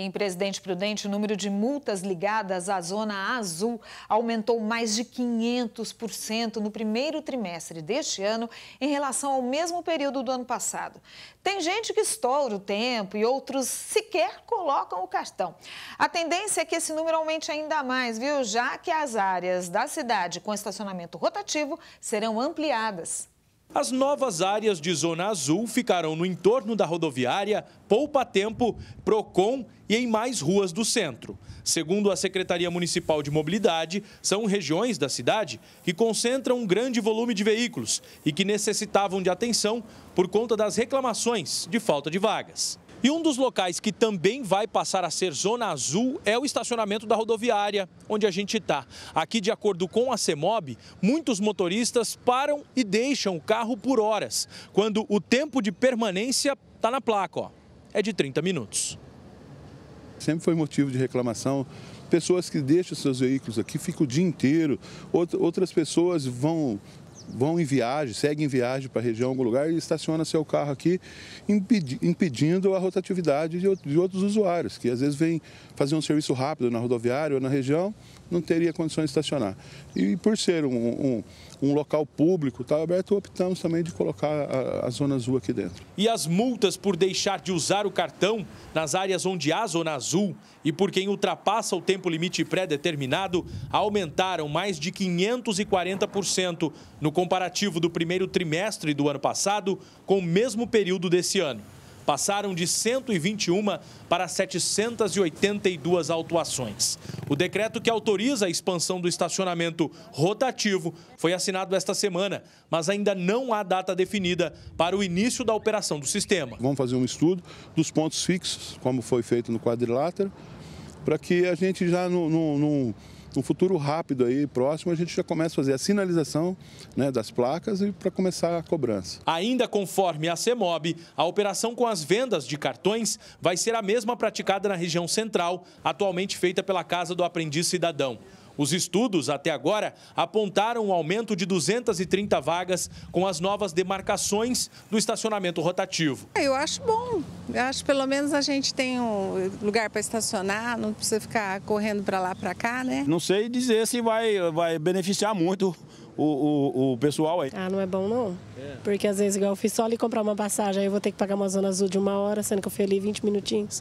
Em Presidente Prudente, o número de multas ligadas à Zona Azul aumentou mais de 500% no primeiro trimestre deste ano em relação ao mesmo período do ano passado. Tem gente que estoura o tempo e outros sequer colocam o cartão. A tendência é que esse número aumente ainda mais, viu? Já que as áreas da cidade com estacionamento rotativo serão ampliadas. As novas áreas de zona azul ficarão no entorno da rodoviária, Poupa Tempo, Procon e em mais ruas do centro. Segundo a Secretaria Municipal de Mobilidade, são regiões da cidade que concentram um grande volume de veículos e que necessitavam de atenção por conta das reclamações de falta de vagas. E um dos locais que também vai passar a ser zona azul é o estacionamento da rodoviária, onde a gente está. Aqui, de acordo com a CEMOB, muitos motoristas param e deixam o carro por horas, quando o tempo de permanência está na placa, ó, é de 30 minutos. Sempre foi motivo de reclamação pessoas que deixam seus veículos aqui, ficam o dia inteiro. Outras pessoas vão vão em viagem, seguem em viagem para a região, algum lugar, e estaciona seu carro aqui, impedindo a rotatividade de, outros usuários, que às vezes vêm fazer um serviço rápido na rodoviária ou na região, não teria condições de estacionar. E por ser um, um, um local público, está aberto, optamos também de colocar a, a zona azul aqui dentro. E as multas por deixar de usar o cartão nas áreas onde há zona azul e por quem ultrapassa o tempo limite pré-determinado aumentaram mais de 540% no comparativo do primeiro trimestre do ano passado com o mesmo período desse ano. Passaram de 121 para 782 autuações. O decreto que autoriza a expansão do estacionamento rotativo foi assinado esta semana, mas ainda não há data definida para o início da operação do sistema. Vamos fazer um estudo dos pontos fixos, como foi feito no quadrilátero, para que a gente já não, não, não no futuro rápido aí, próximo, a gente já começa a fazer a sinalização né, das placas e para começar a cobrança. Ainda conforme a CEMOB, a operação com as vendas de cartões vai ser a mesma praticada na região central, atualmente feita pela Casa do Aprendiz Cidadão. Os estudos até agora apontaram um aumento de 230 vagas com as novas demarcações do estacionamento rotativo. É, eu acho bom. Eu acho que pelo menos a gente tem um lugar para estacionar, não precisa ficar correndo para lá, para cá, né? Não sei dizer se vai, vai beneficiar muito o, o, o, pessoal aí. Ah, não é bom não. É. Porque às vezes, igual eu fiz só ali comprar uma passagem, aí eu vou ter que pagar uma zona azul de uma hora, sendo que eu fui ali 20 minutinhos.